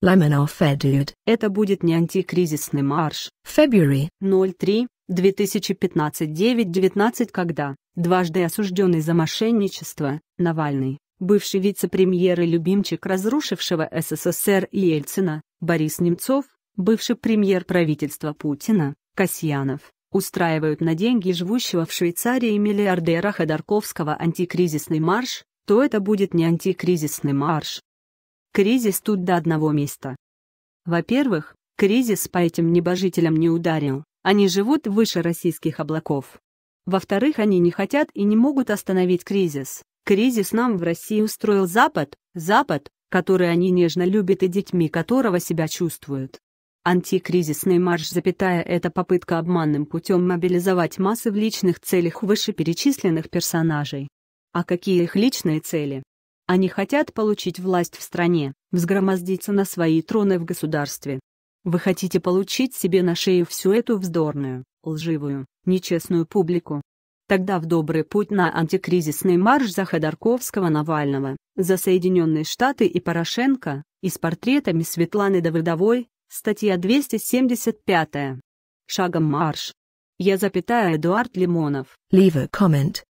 Ламинал Федуд. Это будет не антикризисный марш. February 03 2015-9-19, когда, дважды осужденный за мошенничество, Навальный, бывший вице-премьер и любимчик разрушившего СССР Ельцина, Борис Немцов, бывший премьер правительства Путина, Касьянов, устраивают на деньги живущего в Швейцарии миллиардера Ходорковского антикризисный марш, то это будет не антикризисный марш, Кризис тут до одного места. Во-первых, кризис по этим небожителям не ударил. Они живут выше российских облаков. Во-вторых, они не хотят и не могут остановить кризис. Кризис нам в России устроил Запад, Запад, который они нежно любят и детьми которого себя чувствуют. Антикризисный марш, запятая, это попытка обманным путем мобилизовать массы в личных целях вышеперечисленных персонажей. А какие их личные цели? Они хотят получить власть в стране, взгромоздиться на свои троны в государстве. Вы хотите получить себе на шею всю эту вздорную, лживую, нечестную публику. Тогда в добрый путь на антикризисный марш за Ходорковского-Навального, за Соединенные Штаты и Порошенко, и с портретами Светланы Давыдовой, статья 275. Шагом марш. Я запятая Эдуард Лимонов. Leave a comment.